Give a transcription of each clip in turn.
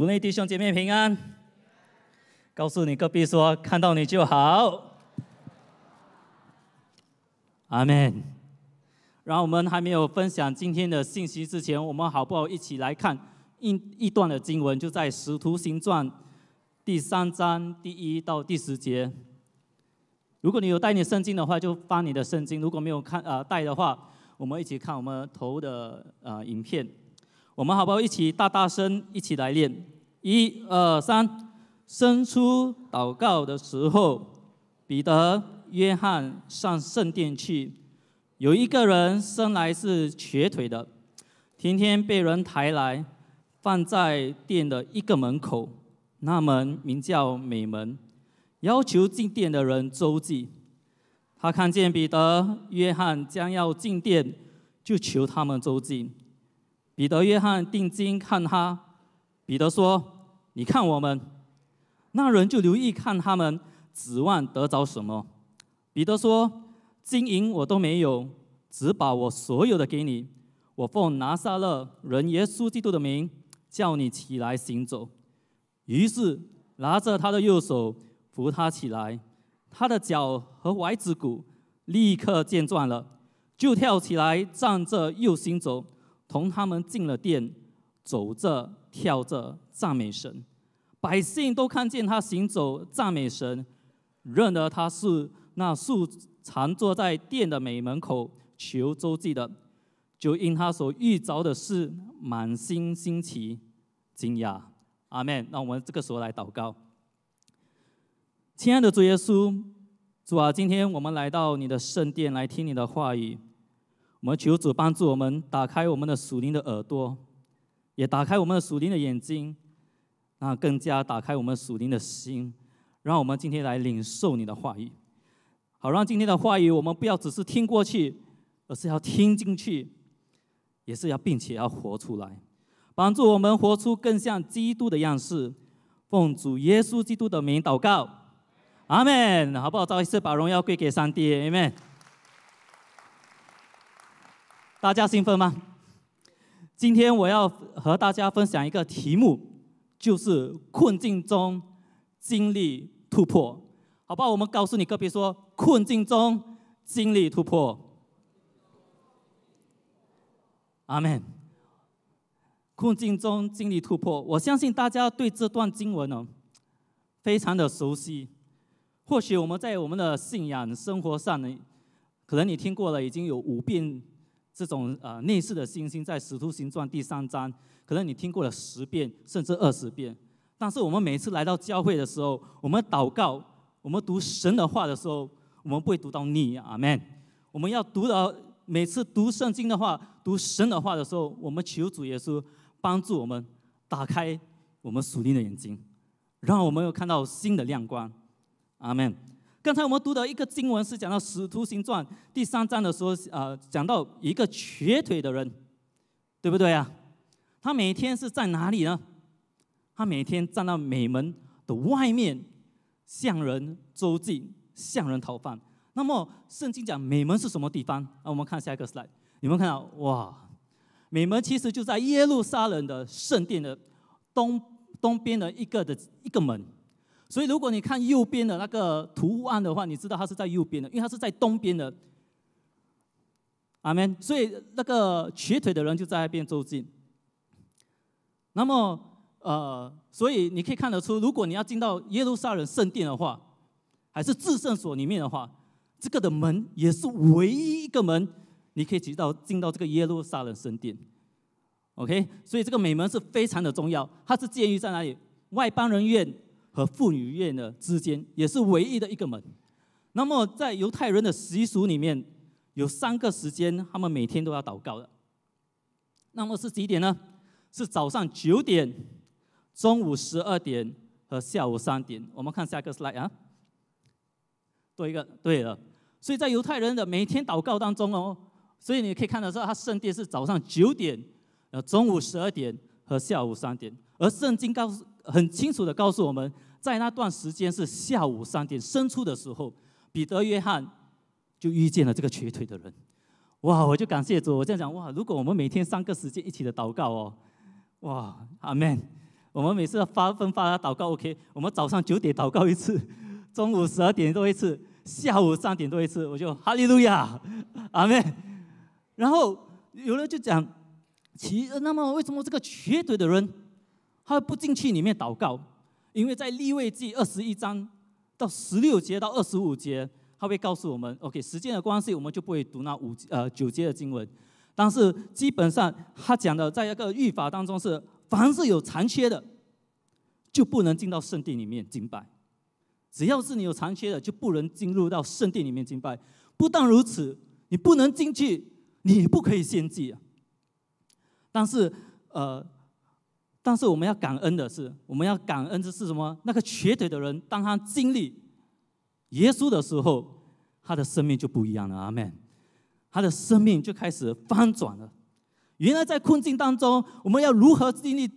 国内弟兄姐妹平安，告诉你隔壁说看到你就好，阿门。然后我们还没有分享今天的信息之前，我们好不好一起来看一一段的经文，就在《使徒行传》第三章第一到第十节。如果你有带你圣经的话，就翻你的圣经；如果没有看啊带的话，我们一起看我们投的呃影片。我们好不好一起大大声一起来练，一二三，伸出祷告的时候，彼得、约翰上圣殿去。有一个人生来是瘸腿的，天天被人抬来，放在店的一个门口。那门名叫美门，要求进店的人周济。他看见彼得、约翰将要进店，就求他们周济。彼得约翰定睛看他，彼得说：“你看我们。”那人就留意看他们，指望得着什么。彼得说：“金银我都没有，只把我所有的给你。我奉拿撒勒人耶稣基督的名，叫你起来行走。”于是拿着他的右手扶他起来，他的脚和踝子骨立刻健壮了，就跳起来站着又行走。同他们进了殿，走着，跳着，赞美神。百姓都看见他行走，赞美神，认得他是那数常坐在殿的美门口求周济的，就因他所遇着的事，满心新奇惊讶。阿门。那我们这个时候来祷告。亲爱的主耶稣，主啊，今天我们来到你的圣殿，来听你的话语。我们求主帮助我们打开我们的属灵的耳朵，也打开我们的属灵的眼睛，那更加打开我们属灵的心，让我们今天来领受你的话语。好，让今天的话语我们不要只是听过去，而是要听进去，也是要并且要活出来，帮助我们活出更像基督的样式。奉主耶稣基督的名祷告，阿门。好不好？再一次把荣耀归给上帝，阿门。大家兴奋吗？今天我要和大家分享一个题目，就是困境中经历突破。好吧，我们告诉你，个别说困境中经历突破。阿门。困境中经历突破，我相信大家对这段经文呢，非常的熟悉。或许我们在我们的信仰生活上呢，可能你听过了已经有五遍。这种呃，类似的星星，在《使徒行传》第三章，可能你听过了十遍，甚至二十遍。但是我们每次来到教会的时候，我们祷告，我们读神的话的时候，我们不会读到你，阿门。我们要读到每次读圣经的话，读神的话的时候，我们求主耶稣帮助我们打开我们属灵的眼睛，让我们有看到新的亮光，阿门。刚才我们读的一个经文是讲到《使徒行传》第三章的时候，啊，讲到一个瘸腿的人，对不对啊？他每天是在哪里呢？他每天站到美门的外面，向人周济，向人讨饭。那么圣经讲美门是什么地方？那我们看下一个 slide，你们看到哇，美门其实就在耶路撒冷的圣殿的东东边的一个的一个门。所以，如果你看右边的那个图案的话，你知道它是在右边的，因为它是在东边的，阿门。所以那个瘸腿的人就在那边走进。那么，呃，所以你可以看得出，如果你要进到耶路撒冷圣殿的话，还是至圣所里面的话，这个的门也是唯一一个门，你可以直到进到这个耶路撒冷圣殿。OK，所以这个美门是非常的重要，它是建于在哪里？外邦人院。和妇女院的之间也是唯一的一个门。那么，在犹太人的习俗里面，有三个时间，他们每天都要祷告的。那么是几点呢？是早上九点、中午十二点和下午三点。我们看下一个是 e 啊？多一个，对了。所以在犹太人的每天祷告当中哦，所以你可以看到说，他圣殿是早上九点、呃中午十二点和下午三点。而圣经告诉很清楚的告诉我们。在那段时间是下午三点深处的时候，彼得约翰就遇见了这个瘸腿的人。哇！我就感谢主，我这样讲哇，如果我们每天三个时间一起的祷告哦，哇，阿门。我们每次发分发祷告，OK，我们早上九点祷告一次，中午十二点多一次，下午三点多一次，我就哈利路亚，阿门。然后有人就讲，其那么为什么这个瘸腿的人他不进去里面祷告？因为在立位记二十一章到十六节到二十五节，他会告诉我们，OK，时间的关系，我们就不会读那五呃九节的经文。但是基本上他讲的，在一个律法当中是，凡是有残缺的，就不能进到圣殿里面敬拜。只要是你有残缺的，就不能进入到圣殿里面敬拜。不但如此，你不能进去，你不可以献祭。但是，呃。但是我们要感恩的是，我们要感恩的是什么？那个瘸腿的人，当他经历耶稣的时候，他的生命就不一样了。阿门。他的生命就开始翻转了。原来在困境当中，我们要如何经历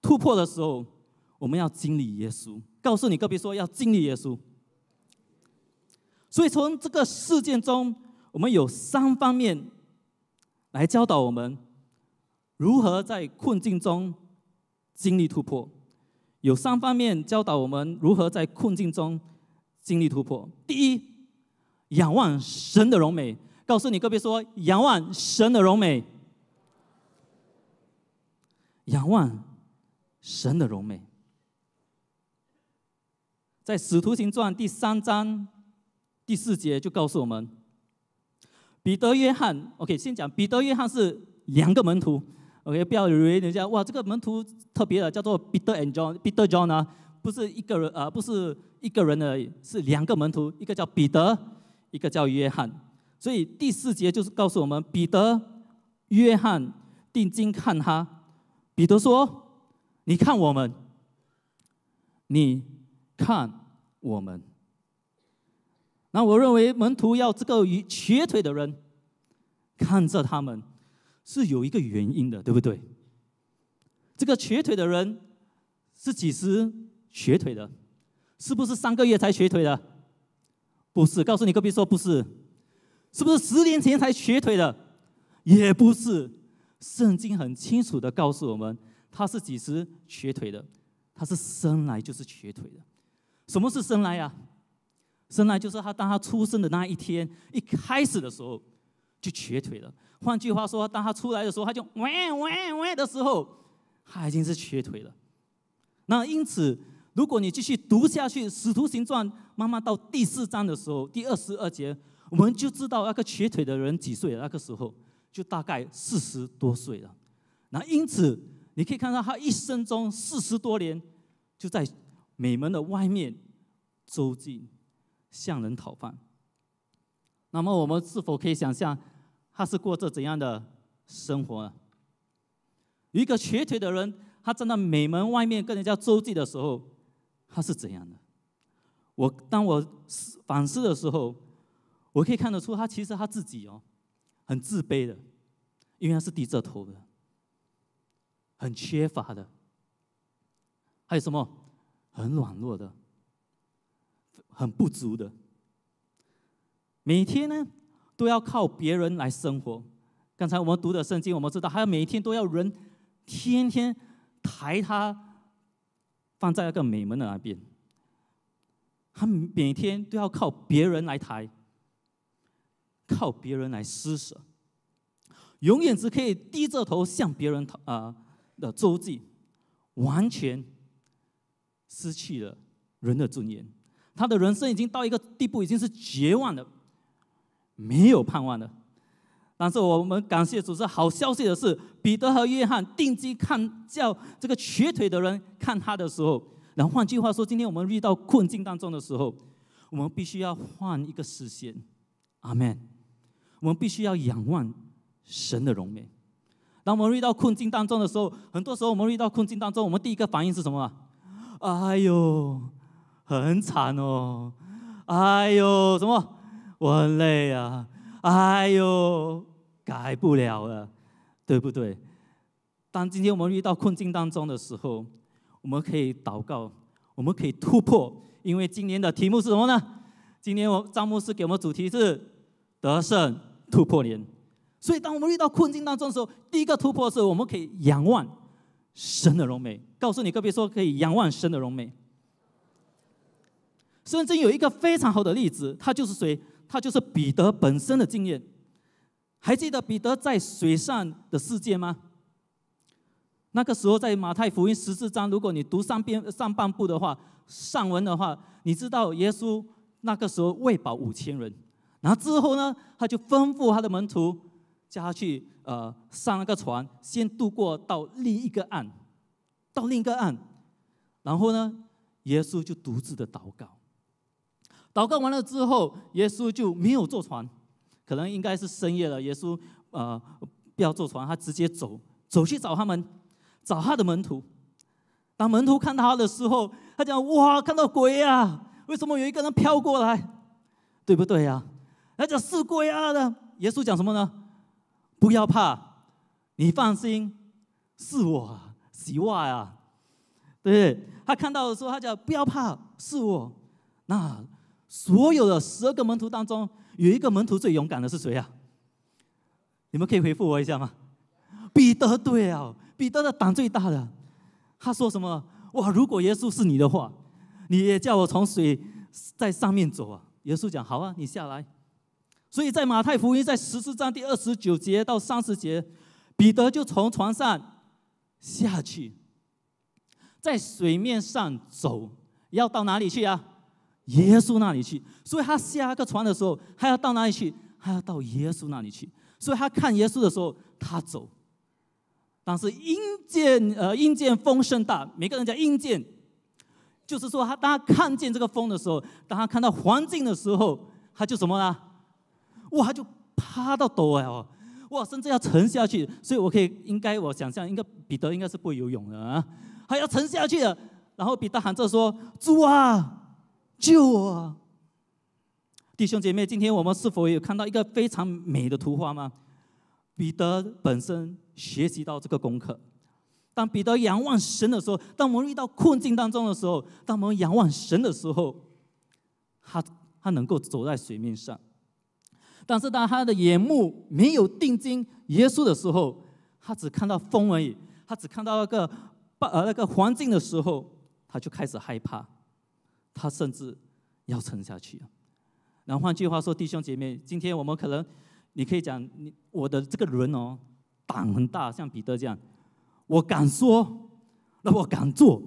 突破的时候，我们要经历耶稣。告诉你，更别说要经历耶稣。所以从这个事件中，我们有三方面来教导我们如何在困境中。经历突破，有三方面教导我们如何在困境中经历突破。第一，仰望神的荣美，告诉你个别说仰望神的荣美。仰望神的荣美，在《使徒行传》第三章第四节就告诉我们，彼得、约翰。OK，先讲彼得、约翰是两个门徒。我也不要以为人家哇，这个门徒特别的，叫做彼得 t e r 彼得、h n 呢，不是一个人啊，不是一个人而已，是两个门徒，一个叫彼得，一个叫约翰。所以第四节就是告诉我们，彼得、约翰定睛看他。彼得说：“你看我们，你看我们。”那我认为门徒要这个瘸腿的人看着他们。是有一个原因的，对不对？这个瘸腿的人是几时瘸腿的？是不是三个月才瘸腿的？不是，告诉你隔壁说不是。是不是十年前才瘸腿的？也不是。圣经很清楚的告诉我们，他是几时瘸腿的？他是生来就是瘸腿的。什么是生来呀？生来就是他，当他出生的那一天，一开始的时候就瘸腿了。换句话说，当他出来的时候，他就“喂喂喂的时候，他已经是瘸腿了。那因此，如果你继续读下去，《使徒行传》慢慢到第四章的时候，第二十二节，我们就知道那个瘸腿的人几岁。那个时候就大概四十多岁了。那因此，你可以看到他一生中四十多年，就在美门的外面周进向人讨饭。那么，我们是否可以想象？他是过着怎样的生活呢？一个瘸腿的人，他站在美门外面跟人家周济的时候，他是怎样的？我当我反思的时候，我可以看得出，他其实他自己哦，很自卑的，因为他是低着头的，很缺乏的，还有什么，很软弱的，很不足的，每天呢？都要靠别人来生活。刚才我们读的圣经，我们知道他每天都要人天天抬他放在那个美门的那边。他每天都要靠别人来抬，靠别人来施舍，永远只可以低着头向别人啊的周济，完全失去了人的尊严。他的人生已经到一个地步，已经是绝望的。没有盼望的，但是我们感谢主是好消息的是，彼得和约翰定睛看叫这个瘸腿的人看他的时候，然后换句话说，今天我们遇到困境当中的时候，我们必须要换一个视线，阿门。我们必须要仰望神的容颜。当我们遇到困境当中的时候，很多时候我们遇到困境当中，我们第一个反应是什么？哎呦，很惨哦！哎呦，什么？我很累呀，哎呦，改不了了，对不对？当今天我们遇到困境当中的时候，我们可以祷告，我们可以突破。因为今年的题目是什么呢？今年我张牧师给我们主题是“得胜突破年”。所以，当我们遇到困境当中的时候，第一个突破是我们可以仰望神的荣美。告诉你，更别说可以仰望神的荣美。圣经有一个非常好的例子，它就是谁？他就是彼得本身的经验。还记得彼得在水上的世界吗？那个时候在马太福音十四章，如果你读上边上半部的话，上文的话，你知道耶稣那个时候喂饱五千人，然后之后呢，他就吩咐他的门徒叫他去呃上那个船，先渡过到另一个岸，到另一个岸，然后呢，耶稣就独自的祷告。祷告完了之后，耶稣就没有坐船，可能应该是深夜了。耶稣呃，不要坐船，他直接走，走去找他们，找他的门徒。当门徒看他的时候，他讲：“哇，看到鬼呀！为什么有一个人飘过来？对不对呀？”他讲：“是鬼啊的。耶稣讲什么呢？不要怕，你放心，是我，洗袜呀。对，他看到的时候，他讲不要怕，是我。那所有的十二个门徒当中，有一个门徒最勇敢的是谁啊？你们可以回复我一下吗？彼得对啊，彼得的胆最大的。他说什么？哇，如果耶稣是你的话，你也叫我从水在上面走啊？耶稣讲好啊，你下来。所以在马太福音在十四章第二十九节到三十节，彼得就从床上下去，在水面上走，要到哪里去啊？耶稣那里去，所以他下个船的时候，还要到哪里去？还要到耶稣那里去。所以他看耶稣的时候，他走。但是阴见呃阴见风声大，每个人讲阴见，就是说他当他看见这个风的时候，当他看到环境的时候，他就什么呢？哇，他就趴到抖哎哦，哇，甚至要沉下去。所以我可以应该我想象，应该彼得应该是不会游泳的啊，还要沉下去的。然后彼得喊着说：“主啊！”救啊！弟兄姐妹，今天我们是否有看到一个非常美的图画吗？彼得本身学习到这个功课。当彼得仰望神的时候，当我们遇到困境当中的时候，当我们仰望神的时候，他他能够走在水面上。但是当他的眼目没有定睛耶稣的时候，他只看到风而已，他只看到那个呃那个环境的时候，他就开始害怕。他甚至要撑下去啊。然后换句话说，弟兄姐妹，今天我们可能，你可以讲，你我的这个人哦，胆很大，像彼得这样，我敢说，那我敢做，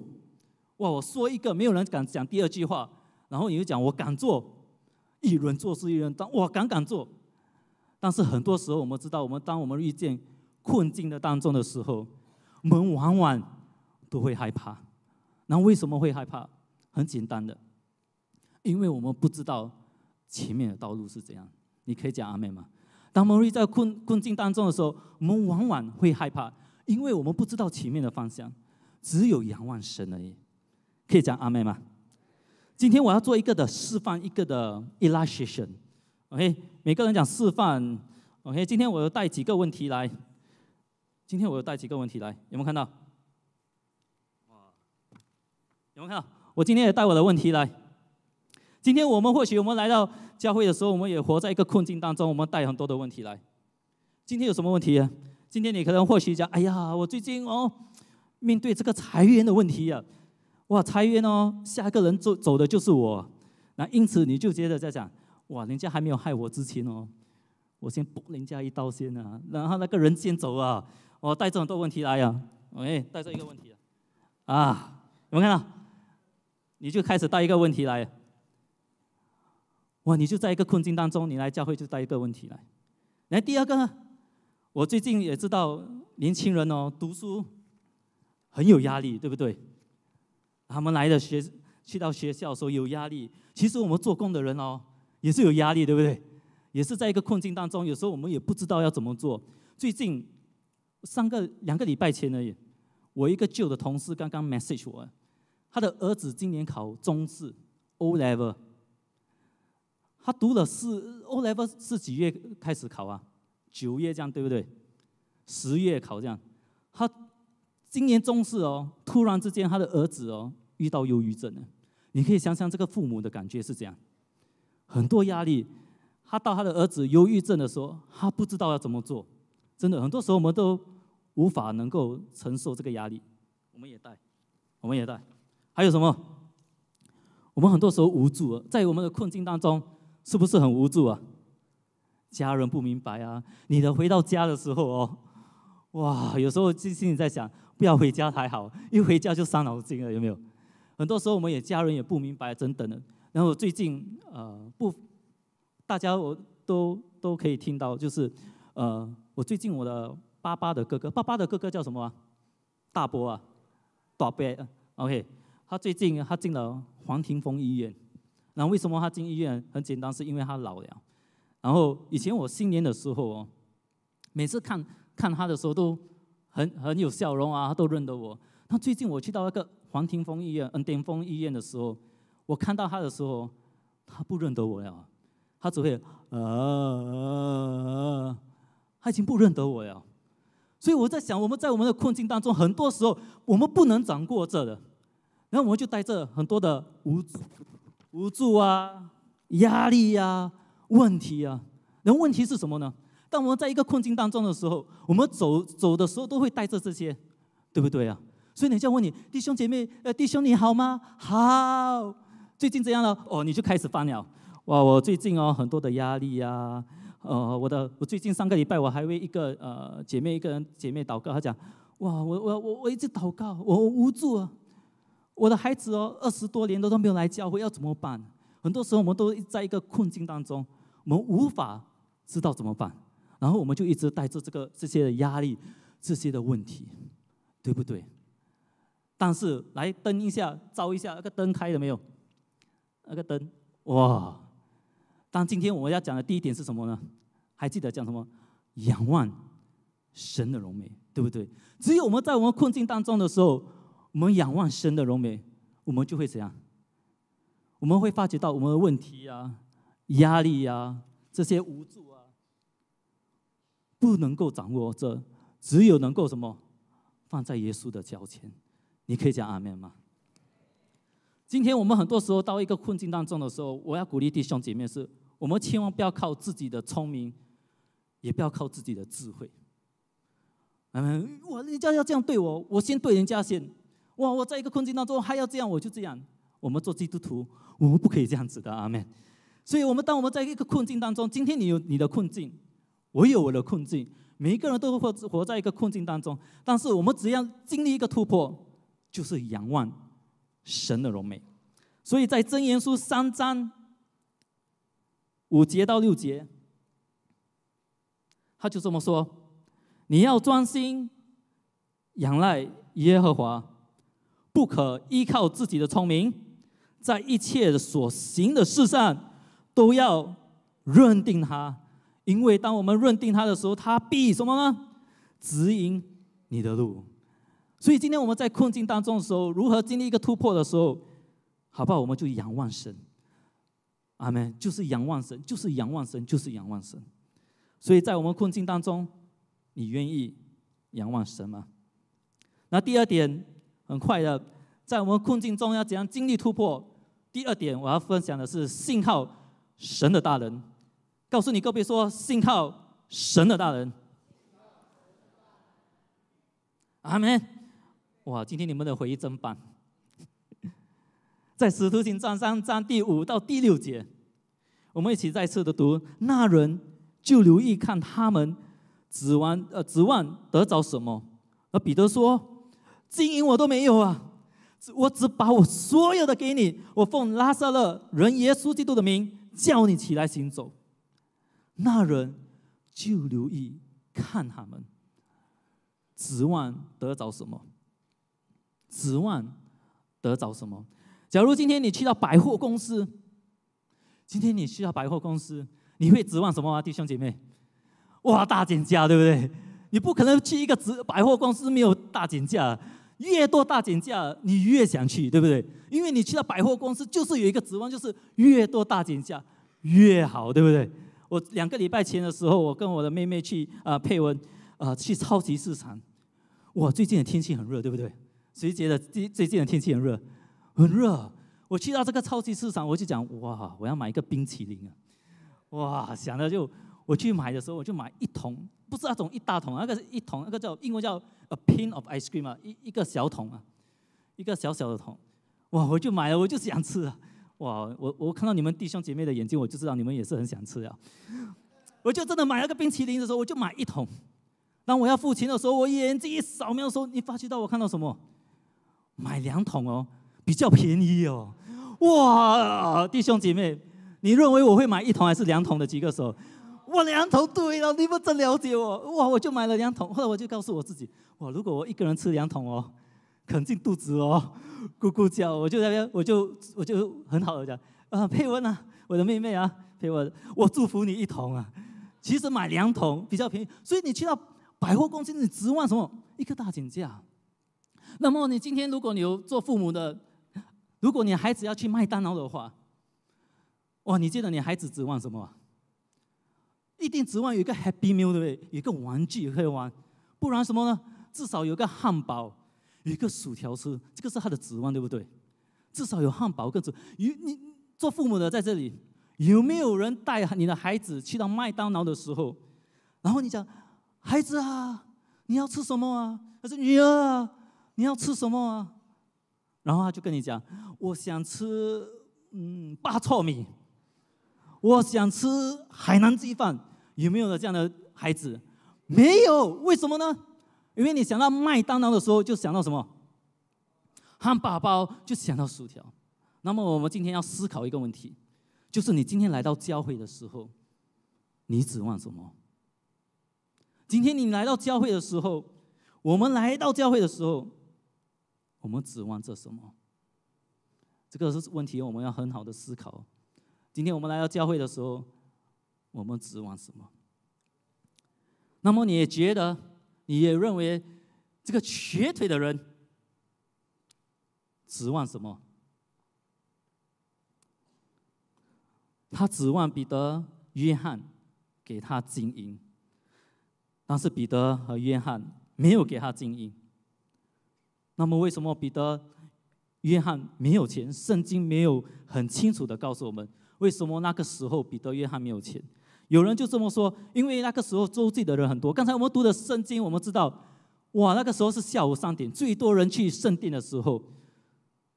哇，我说一个，没有人敢讲第二句话。然后你就讲，我敢做，一人做事一人当，我敢敢做。但是很多时候，我们知道，我们当我们遇见困境的当中的时候，我们往往都会害怕。那为什么会害怕？很简单的，因为我们不知道前面的道路是怎样。你可以讲阿妹吗？当摩瑞在困困境当中的时候，我们往往会害怕，因为我们不知道前面的方向，只有仰望神而已。可以讲阿妹吗？今天我要做一个的示范，一个的 illustration。OK，每个人讲示范。OK，今天我带几个问题来。今天我带几个问题来，有没有看到？有没有看到？我今天也带我的问题来。今天我们或许我们来到教会的时候，我们也活在一个困境当中，我们带很多的问题来。今天有什么问题呀？今天你可能或许讲，哎呀，我最近哦，面对这个裁员的问题呀，哇，裁员哦，下一个人走走的就是我。那因此你就觉得在想，哇，人家还没有害我之前哦，我先补人家一刀先啊，然后那个人先走啊，我带这么多问题来啊，哎，带着一个问题啊，啊，有没有看到？你就开始带一个问题来，哇！你就在一个困境当中，你来教会就带一个问题来。来第二个呢，我最近也知道年轻人哦，读书很有压力，对不对？他们来的学去到学校，说有压力。其实我们做工的人哦，也是有压力，对不对？也是在一个困境当中，有时候我们也不知道要怎么做。最近三个两个礼拜前呢，我一个旧的同事刚刚 message 我。他的儿子今年考中四，O level。他读了四 O level 是几月开始考啊？九月这样对不对？十月考这样。他今年中四哦，突然之间他的儿子哦遇到忧郁症了。你可以想想这个父母的感觉是这样，很多压力。他到他的儿子忧郁症的时候，他不知道要怎么做。真的，很多时候我们都无法能够承受这个压力。我们也带，我们也带。还有什么？我们很多时候无助，在我们的困境当中，是不是很无助啊？家人不明白啊！你的回到家的时候哦，哇，有时候心心里在想，不要回家还好，一回家就伤脑筋了，有没有？很多时候我们也家人也不明白，等等的。然后最近呃，不，大家我都都可以听到，就是呃，我最近我的爸爸的哥哥，爸爸的哥哥叫什么？大伯啊，大伯，OK。他最近他进了黄庭峰医院，然后为什么他进医院？很简单，是因为他老了。然后以前我新年的时候哦，每次看看他的时候都很很有笑容啊，他都认得我。那最近我去到那个黄庭峰医院、恩巅峰医院的时候，我看到他的时候，他不认得我了，他只会呃，他已经不认得我了。所以我在想，我们在我们的困境当中，很多时候我们不能掌过这的。然后我们就带着很多的无助、无助啊，压力呀、问题呀。后问题是什么呢？当我们在一个困境当中的时候，我们走走的时候都会带着这些，对不对啊？所以人家问你弟兄姐妹：呃，弟兄你好吗？好。最近怎样了？哦，你就开始发了。哇，我最近哦很多的压力呀。呃，我的我最近上个礼拜我还为一个呃姐妹一个人姐妹祷告，她讲：哇，我我我我一直祷告，我无助啊。我的孩子哦，二十多年都都没有来教会，要怎么办？很多时候我们都在一个困境当中，我们无法知道怎么办，然后我们就一直带着这个这些的压力，这些的问题，对不对？但是来灯一下，照一下那个灯开了没有？那个灯，哇！但今天我要讲的第一点是什么呢？还记得讲什么？仰望神的荣美，对不对？只有我们在我们困境当中的时候。我们仰望神的荣美，我们就会怎样？我们会发觉到我们的问题呀、压力呀这些无助啊，不能够掌握这，只有能够什么？放在耶稣的脚前，你可以讲阿妹吗？今天我们很多时候到一个困境当中的时候，我要鼓励弟兄姐妹，是我们千万不要靠自己的聪明，也不要靠自己的智慧。嗯，我人家要这样对我，我先对人家先。我我在一个困境当中还要这样，我就这样。我们做基督徒，我们不可以这样子的，阿门。所以，我们当我们在一个困境当中，今天你有你的困境，我有我的困境，每一个人都活活在一个困境当中。但是，我们只要经历一个突破，就是仰望神的荣美。所以在真言书三章五节到六节，他就这么说：你要专心仰赖耶和华。不可依靠自己的聪明，在一切所行的事上都要认定他，因为当我们认定他的时候，他必什么呢？指引你的路。所以今天我们在困境当中的时候，如何经历一个突破的时候，好不好？我们就仰望神。阿门！就是仰望神，就是仰望神，就是仰望神。所以在我们困境当中，你愿意仰望神吗？那第二点。很快的，在我们困境中要怎样经历突破？第二点，我要分享的是信号神的大人，告诉你各位说信号神的大人，阿门！哇，今天你们的回忆真棒！在使徒行传三章第五到第六节，我们一起再次的读：那人就留意看他们，指望呃指望得着什么？而彼得说。金银我都没有啊，我只把我所有的给你。我奉拉撒勒人耶稣基督的名，叫你起来行走。那人就留意看他们，指望得着什么？指望得着什么？假如今天你去到百货公司，今天你去到百货公司，你会指望什么啊？弟兄姐妹，哇，大减价，对不对？你不可能去一个直百货公司没有大减价。越多大减价，你越想去，对不对？因为你去到百货公司，就是有一个指望，就是越多大减价越好，对不对？我两个礼拜前的时候，我跟我的妹妹去啊，佩文啊，去超级市场。哇，最近的天气很热，对不对？谁觉得最最近的天气很热？很热。我去到这个超级市场，我就讲哇，我要买一个冰淇淋啊！哇，想到就。我去买的时候，我就买一桶，不是那种一大桶，那个一桶，那个叫英文叫 a p i n of ice cream 啊，一一个小桶啊，一个小小的桶。哇，我就买了，我就是想吃啊。哇，我我看到你们弟兄姐妹的眼睛，我就知道你们也是很想吃啊。我就真的买了个冰淇淋的时候，我就买一桶。当我要付钱的时候，我眼睛一扫描的时候，你发觉到我看到什么？买两桶哦，比较便宜哦。哇，弟兄姐妹，你认为我会买一桶还是两桶的？几个手。我两桶对了，你们真了解我。哇，我就买了两桶。后来我就告诉我自己，哇，如果我一个人吃两桶哦，肯定肚子哦咕咕叫。我就在那边，我就我就很好的讲啊，佩文啊，我的妹妹啊，佩文，我祝福你一桶啊。其实买两桶比较便宜，所以你去到百货公司，你指望什么一个大减价？那么你今天如果你有做父母的，如果你孩子要去麦当劳的话，哇，你记得你孩子指望什么？一定指望有一个 Happy Meal，对不对？一个玩具可以玩，不然什么呢？至少有个汉堡，有一个薯条吃，这个是他的指望，对不对？至少有汉堡更主。有你做父母的在这里，有没有人带你的孩子去到麦当劳的时候，然后你讲，孩子啊，你要吃什么啊？他说女儿，啊，你要吃什么啊？然后他就跟你讲，我想吃嗯八臭米，我想吃海南鸡饭。有没有这样的孩子？没有，为什么呢？因为你想到麦当劳的时候，就想到什么？汉堡包就想到薯条。那么我们今天要思考一个问题，就是你今天来到教会的时候，你指望什么？今天你来到教会的时候，我们来到教会的时候，我们指望着什么？这个是问题，我们要很好的思考。今天我们来到教会的时候。我们指望什么？那么你也觉得，你也认为这个瘸腿的人指望什么？他指望彼得、约翰给他金银，但是彼得和约翰没有给他金银。那么为什么彼得、约翰没有钱？圣经没有很清楚的告诉我们为什么那个时候彼得、约翰没有钱。有人就这么说，因为那个时候周记的人很多。刚才我们读的圣经，我们知道，哇，那个时候是下午三点，最多人去圣殿的时候，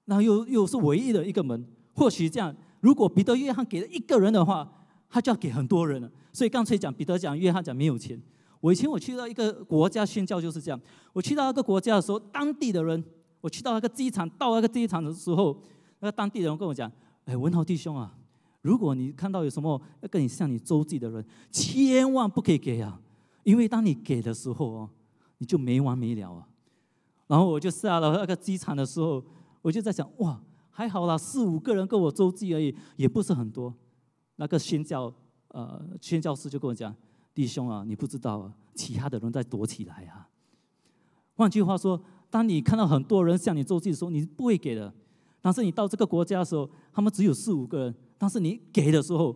那又又是唯一的一个门。或许这样，如果彼得、约翰给了一个人的话，他就要给很多人了。所以干脆讲，彼得讲，约翰讲，没有钱。我以前我去到一个国家宣教就是这样，我去到那个国家的时候，当地的人，我去到那个机场，到那个机场的时候，那个当地人跟我讲：“哎，文豪弟兄啊。”如果你看到有什么要跟你向你周济的人，千万不可以给啊！因为当你给的时候哦，你就没完没了啊。然后我就下了那个机场的时候，我就在想：哇，还好啦，四五个人跟我周济而已，也不是很多。那个宣教呃宣教师就跟我讲：“弟兄啊，你不知道，啊，其他的人在躲起来啊。”换句话说，当你看到很多人向你周济的时候，你不会给的。但是你到这个国家的时候，他们只有四五个人。但是你给的时候，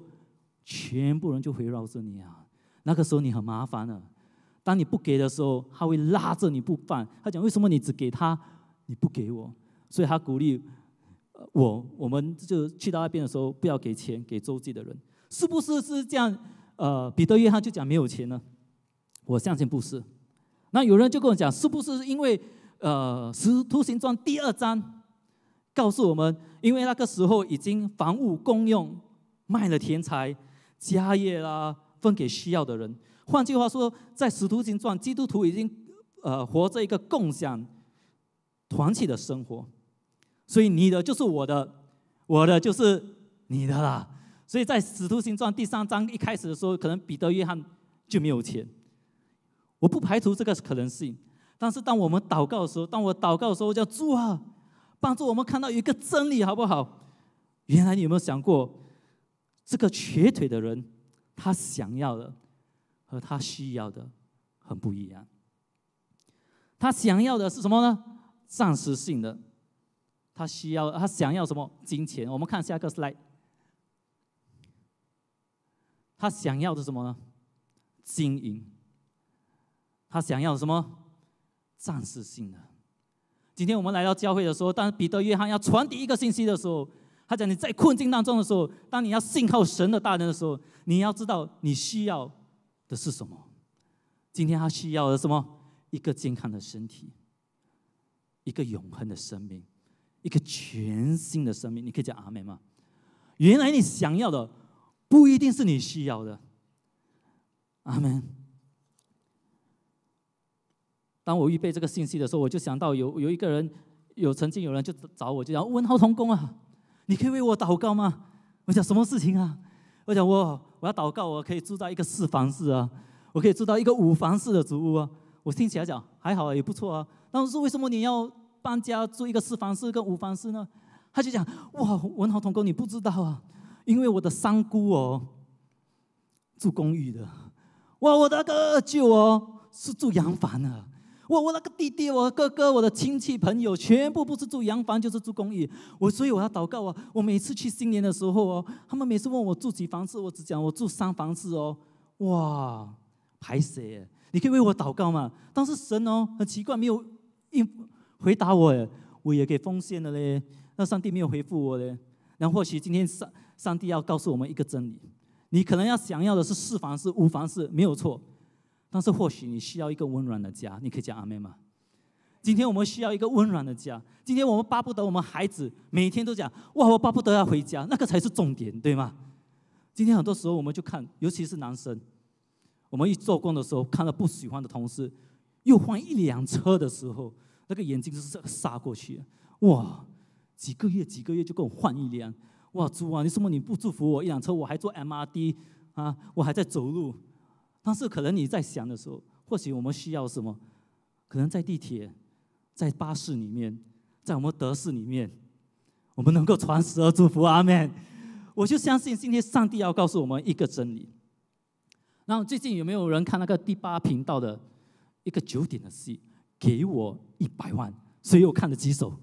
全部人就围绕着你啊！那个时候你很麻烦啊。当你不给的时候，他会拉着你不放。他讲：“为什么你只给他，你不给我？”所以他鼓励我，我们就去到那边的时候，不要给钱给周记的人。是不是是这样？呃，彼得约翰就讲没有钱呢。我相信不是。那有人就跟我讲：“是不是因为呃，《使徒行传》第二章？”告诉我们，因为那个时候已经房屋公用，卖了田财、家业啦，分给需要的人。换句话说，在《使徒行传》，基督徒已经呃，活着一个共享、团体的生活，所以你的就是我的，我的就是你的啦。所以在《使徒行传》第三章一开始的时候，可能彼得、约翰就没有钱，我不排除这个可能性。但是当我们祷告的时候，当我祷告的时候，叫主啊。帮助我们看到一个真理，好不好？原来你有没有想过，这个瘸腿的人，他想要的和他需要的很不一样。他想要的是什么呢？暂时性的。他需要，他想要什么？金钱。我们看下个 slide。他想要的什么呢？金银。他想要什么？暂时性的。今天我们来到教会的时候，当彼得、约翰要传递一个信息的时候，他讲：“你在困境当中的时候，当你要信靠神的大人的时候，你要知道你需要的是什么。”今天他需要的什么？一个健康的身体，一个永恒的生命，一个全新的生命。你可以讲阿门吗？原来你想要的不一定是你需要的。阿门。当我预备这个信息的时候，我就想到有有一个人，有曾经有人就找我，就讲文豪同工啊，你可以为我祷告吗？我讲什么事情啊？我讲我我要祷告，我可以住到一个四房室啊，我可以住到一个五房室的主屋啊。我听起来讲还好啊，也不错啊。但是为什么你要搬家住一个四房室跟五房室呢？他就讲哇，文豪同工你不知道啊，因为我的三姑哦，住公寓的，哇，我的二舅哦，是住洋房啊。我我那个弟弟，我哥哥，我的亲戚朋友，全部不是住洋房就是住公寓。我所以我要祷告啊！我每次去新年的时候哦，他们每次问我住几房子，我只讲我住三房子哦。哇，排谁？你可以为我祷告吗？但是神哦，很奇怪没有应回答我，我也给奉献了嘞，那上帝没有回复我嘞。那或许今天上上帝要告诉我们一个真理：你可能要想要的是四房子、五房子，没有错。但是或许你需要一个温暖的家，你可以讲阿妹吗？今天我们需要一个温暖的家，今天我们巴不得我们孩子每天都讲哇，我巴不得要回家，那个才是重点，对吗？今天很多时候我们就看，尤其是男生，我们一做工的时候看到不喜欢的同事，又换一辆车的时候，那个眼睛就是杀过去，哇，几个月几个月就给我换一辆，哇，猪啊！你什么你不祝福我一辆车，我还坐 M R D 啊，我还在走路。但是可能你在想的时候，或许我们需要什么？可能在地铁、在巴士里面、在我们德士里面，我们能够传十二祝福阿门。我就相信今天上帝要告诉我们一个真理。那最近有没有人看那个第八频道的一个九点的戏？给我一百万，所以我看了几首。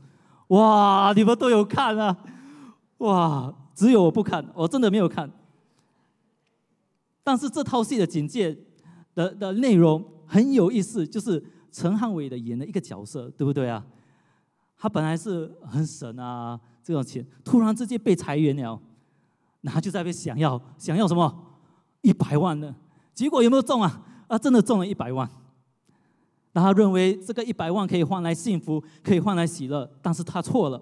哇，你们都有看啊！哇，只有我不看，我真的没有看。但是这套戏的简介的的内容很有意思，就是陈汉伟的演的一个角色，对不对啊？他本来是很省啊，这种钱，突然之间被裁员了，然后就在被想要想要什么一百万呢？结果有没有中啊？啊，真的中了一百万，然后认为这个一百万可以换来幸福，可以换来喜乐，但是他错了，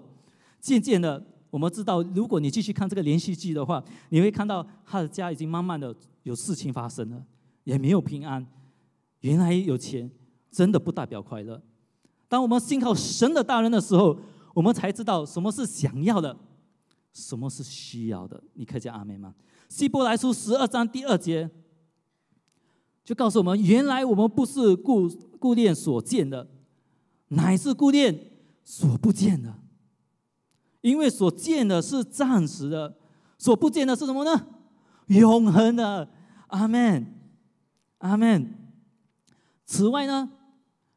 渐渐的。我们知道，如果你继续看这个连续剧的话，你会看到他的家已经慢慢的有事情发生了，也没有平安。原来有钱真的不代表快乐。当我们信靠神的大人的时候，我们才知道什么是想要的，什么是需要的。你可以讲阿妹吗？希伯来书十二章第二节就告诉我们：原来我们不是顾顾念所见的，乃是顾念所不见的。因为所见的是暂时的，所不见的是什么呢？永恒的。阿门，阿门。此外呢，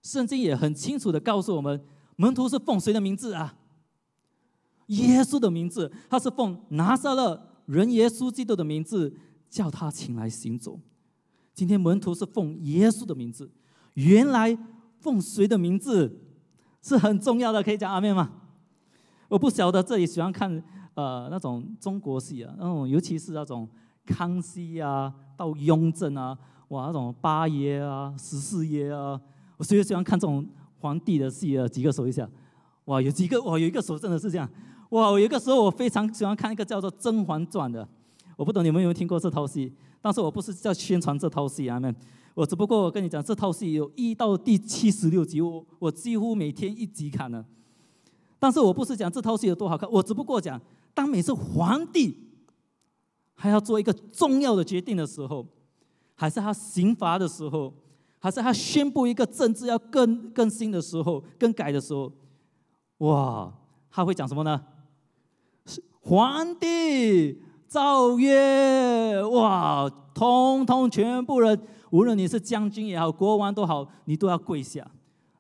圣经也很清楚的告诉我们，门徒是奉谁的名字啊？耶稣的名字，他是奉拿撒勒人耶稣基督的名字，叫他请来行走。今天门徒是奉耶稣的名字，原来奉谁的名字是很重要的，可以讲阿门吗？我不晓得这里喜欢看呃那种中国戏啊，那种尤其是那种康熙啊到雍正啊，哇那种八爷啊十四爷啊，我特别喜欢看这种皇帝的戏啊。几个说一下，哇有几个哇有一个说真的是这样，哇有一个时候我非常喜欢看一个叫做《甄嬛传》的，我不懂你们有没有听过这套戏，但是我不是在宣传这套戏啊们，我只不过我跟你讲这套戏有一到第七十六集，我我几乎每天一集看呢。但是我不是讲这套戏有多好看，我只不过讲，当每次皇帝还要做一个重要的决定的时候，还是他刑罚的时候，还是他宣布一个政治要更更新的时候、更改的时候，哇，他会讲什么呢？是皇帝诏曰：哇，通通全部人，无论你是将军也好、国王都好，你都要跪下。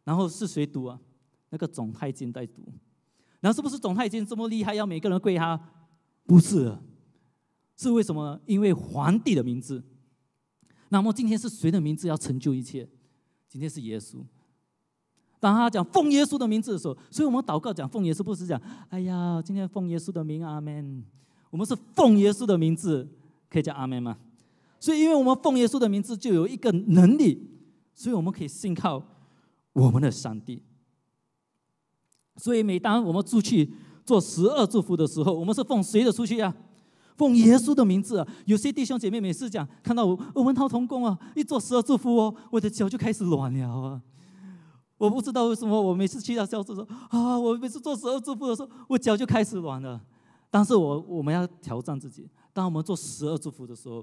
然后是谁读啊？那个总太监在读。那是不是总太监这么厉害要每个人跪他？不是，是为什么？因为皇帝的名字。那么今天是谁的名字要成就一切？今天是耶稣。当他讲奉耶稣的名字的时候，所以我们祷告讲奉耶稣不是讲哎呀今天奉耶稣的名阿门。我们是奉耶稣的名字可以叫阿门吗？所以因为我们奉耶稣的名字就有一个能力，所以我们可以信靠我们的上帝。所以每当我们出去做十二祝福的时候，我们是奉谁的出去啊？奉耶稣的名字啊！有些弟兄姐妹每次讲看到我文涛同工啊，一做十二祝福哦，我的脚就开始软了。啊！我不知道为什么我每次去到教室说啊，我每次做十二祝福的时候，我脚就开始软了。但是我我们要挑战自己，当我们做十二祝福的时候，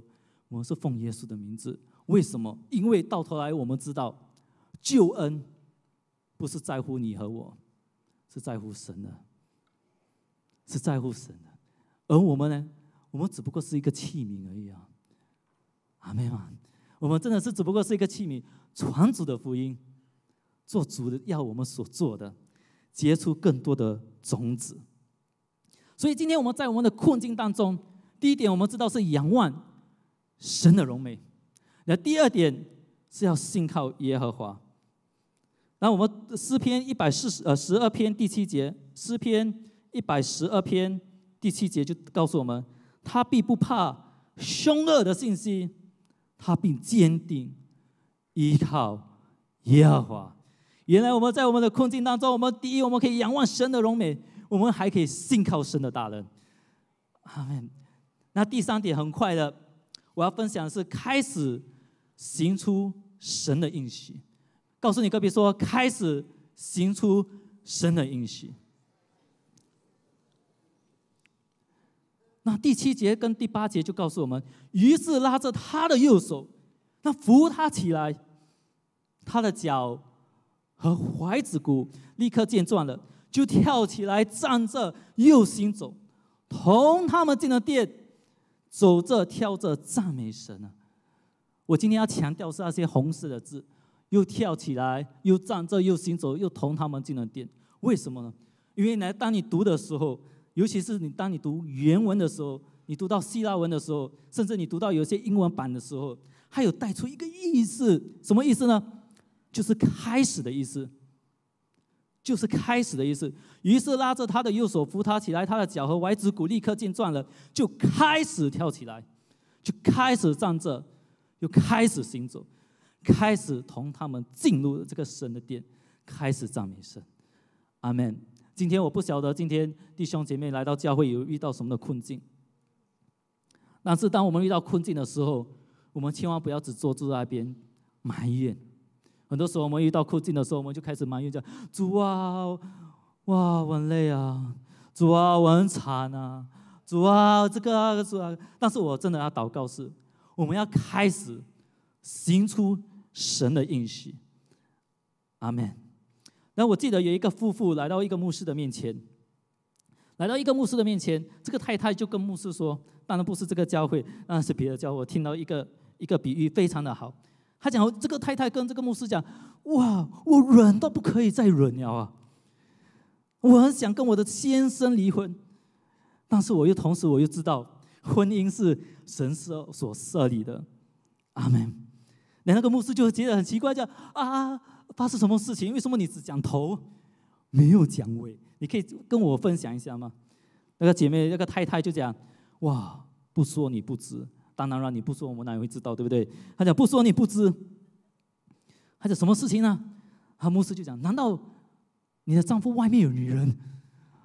我们是奉耶稣的名字。为什么？因为到头来我们知道救恩不是在乎你和我。是在乎神的，是在乎神的，而我们呢？我们只不过是一个器皿而已啊！阿妹啊，我们真的是只不过是一个器皿。传主的福音，做主的要我们所做的，结出更多的种子。所以今天我们在我们的困境当中，第一点我们知道是仰望神的荣美，那第二点是要信靠耶和华。那我们诗篇一百四十呃十二篇第七节，诗篇一百十二篇第七节就告诉我们，他必不怕凶恶的信息，他并坚定依靠耶和华。原来我们在我们的困境当中，我们第一我们可以仰望神的荣美，我们还可以信靠神的大能。阿门。那第三点很快的，我要分享是开始行出神的应许。告诉你，隔壁说开始行出神的应许。那第七节跟第八节就告诉我们，于是拉着他的右手，那扶他起来，他的脚和踝子骨立刻见状了，就跳起来站着，又行走，同他们进了殿，走着跳着赞美神呢。我今天要强调是那些红色的字。又跳起来，又站这，又行走，又同他们进了店。为什么呢？因为呢，当你读的时候，尤其是你当你读原文的时候，你读到希腊文的时候，甚至你读到有些英文版的时候，它有带出一个意思，什么意思呢？就是开始的意思，就是开始的意思。于是拉着他的右手扶他起来，他的脚和踝子骨立刻见状了，就开始跳起来，就开始站这，又开始行走。开始同他们进入这个神的殿，开始赞美神，阿门。今天我不晓得今天弟兄姐妹来到教会有遇到什么的困境，但是当我们遇到困境的时候，我们千万不要只坐坐在那边埋怨。很多时候我们遇到困境的时候，我们就开始埋怨，讲主啊，哇，我很累啊，主啊，我很惨啊，主啊，这个啊。但是我真的要祷告是，我们要开始行出。神的应许，阿门。那我记得有一个夫妇来到一个牧师的面前，来到一个牧师的面前，这个太太就跟牧师说：“当然不是这个教会，那是别的教会。”我听到一个一个比喻非常的好，他讲这个太太跟这个牧师讲：“哇，我忍到不可以再忍，了啊！我很想跟我的先生离婚，但是我又同时我又知道婚姻是神设所设立的，阿门。”你那个牧师就觉得很奇怪，叫啊，发生什么事情？为什么你只讲头，没有讲尾？你可以跟我分享一下吗？那个姐妹、那个太太就讲：哇，不说你不知，当然了，你不说我哪会知道，对不对？她讲不说你不知，她讲什么事情呢？啊，牧师就讲：难道你的丈夫外面有女人？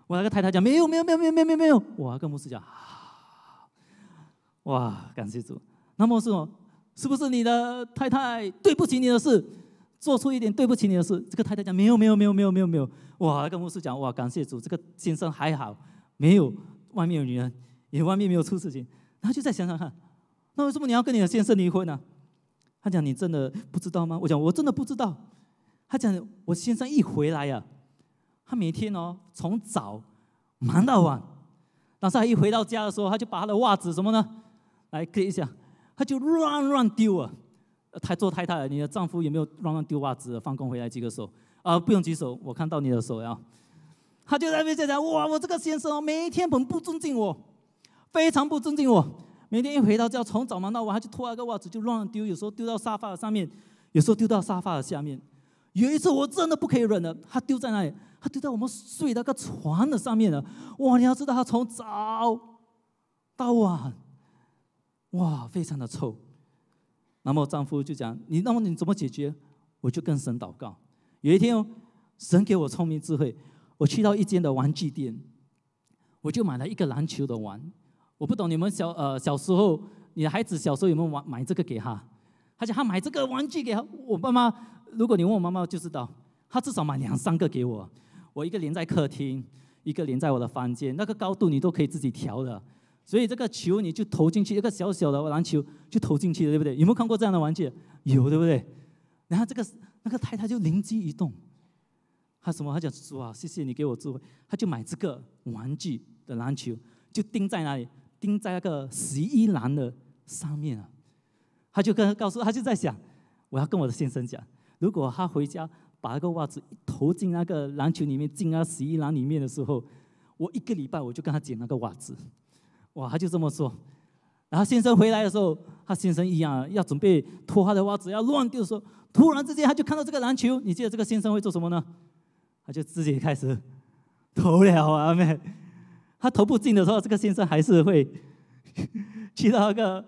我那个太太讲：没有，没有，没有，没有，没有，没有，我有。我跟牧师讲：哇，感谢主。那么说。是不是你的太太对不起你的事，做出一点对不起你的事？这个太太讲没有没有没有没有没有没有，哇！跟牧师讲哇，感谢主，这个先生还好，没有外面有女人，也外面没有出事情。然后就再想想看，那为什么你要跟你的先生离婚呢？他讲你真的不知道吗？我讲我真的不知道。他讲我先生一回来呀，他每天哦从早忙到晚，是他一回到家的时候，他就把他的袜子什么呢来叠一下。他就乱乱丢啊！太做太太，你的丈夫有没有乱乱丢袜子？放工回来举个手啊，不用举手，我看到你的手呀。他就在边在讲，哇，我这个先生哦，每天很不尊敬我，非常不尊敬我。每天一回到家，从早忙到晚，他就脱了个袜子就乱丢，有时候丢到沙发的上面，有时候丢到沙发的下面。有一次我真的不可以忍了，他丢在那里，他丢在我们睡那个床的上面了。哇，你要知道，他从早到晚。哇，非常的臭。那么丈夫就讲：“你那么你怎么解决？”我就跟神祷告。有一天，神给我聪明智慧，我去到一间的玩具店，我就买了一个篮球的玩。我不懂你们小呃小时候，你的孩子小时候有没有玩买这个给他？而且他买这个玩具给他，我爸妈。如果你问我妈妈就知道，她至少买两三个给我。我一个连在客厅，一个连在我的房间，那个高度你都可以自己调的。所以这个球你就投进去，一个小小的篮球就投进去了，对不对？有没有看过这样的玩具？有，对不对？然后这个那个太太就灵机一动，她什么？她想说啊，谢谢你给我智慧，她就买这个玩具的篮球，就钉在那里，钉在那个洗衣篮的上面啊。她就跟她告诉，她就在想，我要跟我的先生讲，如果他回家把那个袜子一投进那个篮球里面，进那洗衣篮里面的时候，我一个礼拜我就跟他捡那个袜子。哇，他就这么说。然后先生回来的时候，他先生一样要准备脱他的袜子要乱丢。的时候，突然之间他就看到这个篮球，你记得这个先生会做什么呢？他就自己开始投了，阿妹，他投不进的时候，这个先生还是会去到那个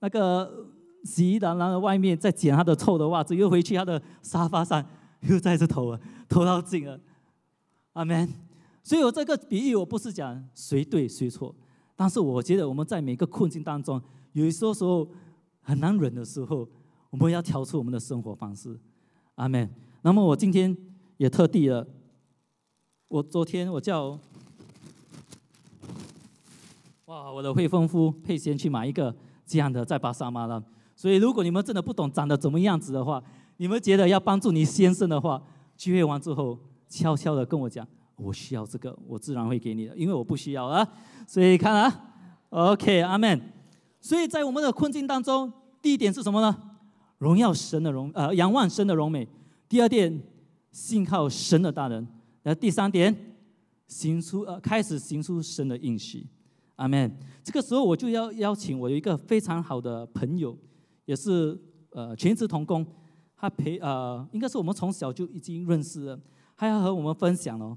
那个洗衣篮篮的外面再捡他的臭的袜子，又回去他的沙发上又再次投了，投到进了，阿门。所以我这个比喻我不是讲谁对谁错。但是我觉得我们在每个困境当中，有些时候很难忍的时候，我们要调出我们的生活方式，阿门。那么我今天也特地了，我昨天我叫，哇，我的未婚夫佩先去买一个这样的在巴沙马了。所以如果你们真的不懂长得怎么样子的话，你们觉得要帮助你先生的话，聚会完之后悄悄的跟我讲。我需要这个，我自然会给你的，因为我不需要啊。所以看啊，OK，阿门。所以在我们的困境当中，第一点是什么呢？荣耀神的荣，呃，仰望神的荣美。第二点，信靠神的大能。然后第三点，行出，呃，开始行出神的应许。阿门。这个时候我就邀邀请我有一个非常好的朋友，也是呃全职同工，他陪，呃，应该是我们从小就已经认识了，他要和我们分享哦。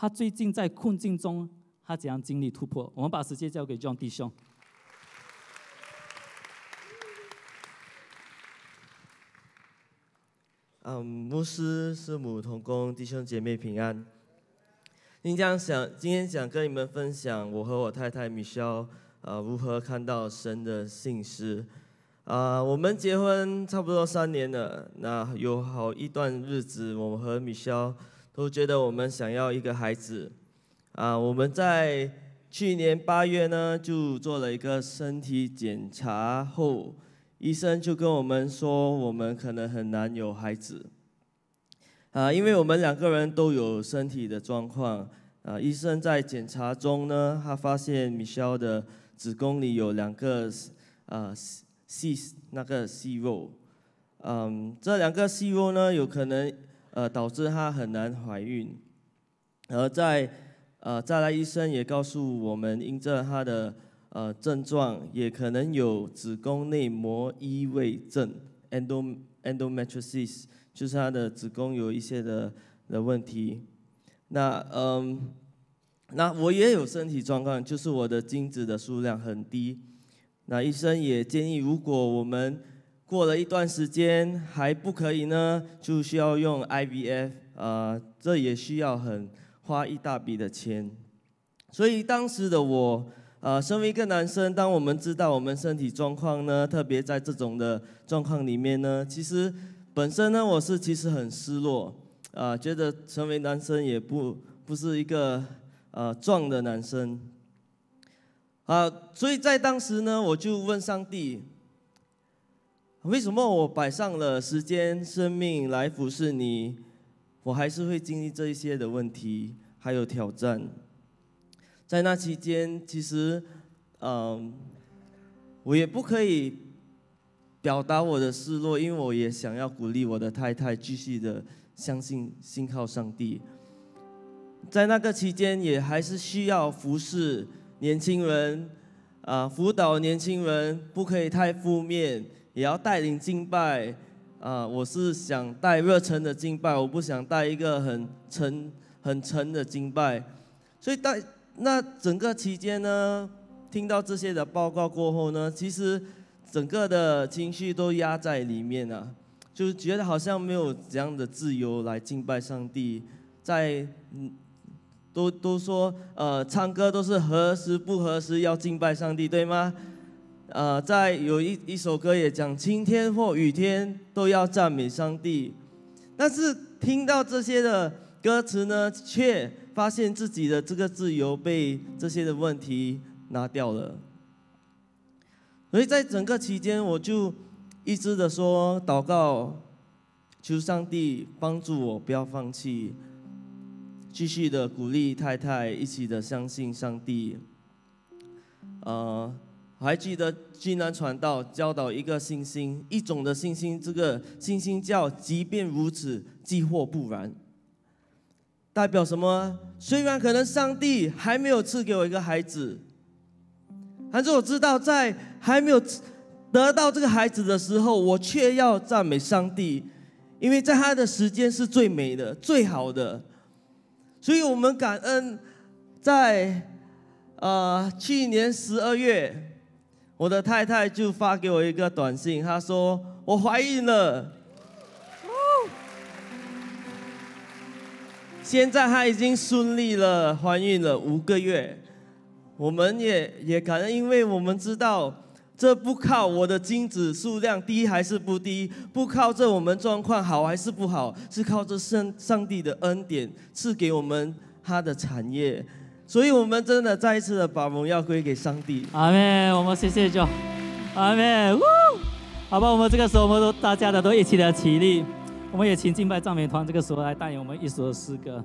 他最近在困境中，他怎样经历突破？我们把时间交给 John 弟兄。嗯，牧师师母同工弟兄姐妹平安。今天想今天想跟你们分享我和我太太米肖呃如何看到神的信实。啊，我们结婚差不多三年了，那有好一段日子，我和米肖。都觉得我们想要一个孩子，啊，我们在去年八月呢就做了一个身体检查后，医生就跟我们说，我们可能很难有孩子，啊，因为我们两个人都有身体的状况，啊，医生在检查中呢，他发现米肖的子宫里有两个啊 c 那个息肉，嗯，这两个息肉呢有可能。呃，导致她很难怀孕。而在呃，再来，医生也告诉我们，因这她的呃症状，也可能有子宫内膜异位症 （endometriosis），就是她的子宫有一些的的问题。那嗯，那我也有身体状况，就是我的精子的数量很低。那医生也建议，如果我们过了一段时间还不可以呢，就需要用 IVF 啊，这也需要很花一大笔的钱。所以当时的我啊，身为一个男生，当我们知道我们身体状况呢，特别在这种的状况里面呢，其实本身呢我是其实很失落啊，觉得成为男生也不不是一个呃壮的男生啊，所以在当时呢，我就问上帝。为什么我摆上了时间、生命来服侍你，我还是会经历这一些的问题，还有挑战。在那期间，其实，嗯，我也不可以表达我的失落，因为我也想要鼓励我的太太继续的相信、信靠上帝。在那个期间，也还是需要服侍年轻人，啊，辅导年轻人，不可以太负面。也要带领敬拜啊！我是想带热忱的敬拜，我不想带一个很沉、很沉的敬拜。所以带那整个期间呢，听到这些的报告过后呢，其实整个的情绪都压在里面啊，就觉得好像没有怎样的自由来敬拜上帝。在嗯。都都说呃，唱歌都是何时不合适要敬拜上帝，对吗？呃，在有一一首歌也讲晴天或雨天都要赞美上帝，但是听到这些的歌词呢，却发现自己的这个自由被这些的问题拿掉了。所以在整个期间，我就一直的说祷告，求上帝帮助我不要放弃，继续的鼓励太太一起的相信上帝。呃。还记得《君南传道》教导一个信心，一种的信心，这个信心叫“即便如此，即或不然”。代表什么？虽然可能上帝还没有赐给我一个孩子，但是我知道，在还没有得到这个孩子的时候，我却要赞美上帝，因为在他的时间是最美的、最好的。所以我们感恩，在啊去年十二月。我的太太就发给我一个短信，她说我怀孕了。现在她已经顺利了，怀孕了五个月。我们也也感恩，因为我们知道这不靠我的精子数量低还是不低，不靠这我们状况好还是不好，是靠着上上帝的恩典赐给我们他的产业。所以我们真的再一次的把荣耀归给上帝，阿妹，我们谢谢主，阿妹，呜，好吧，我们这个时候我们都大家的都一起的起立，我们也请敬拜赞美团这个时候来带领我们一首诗歌。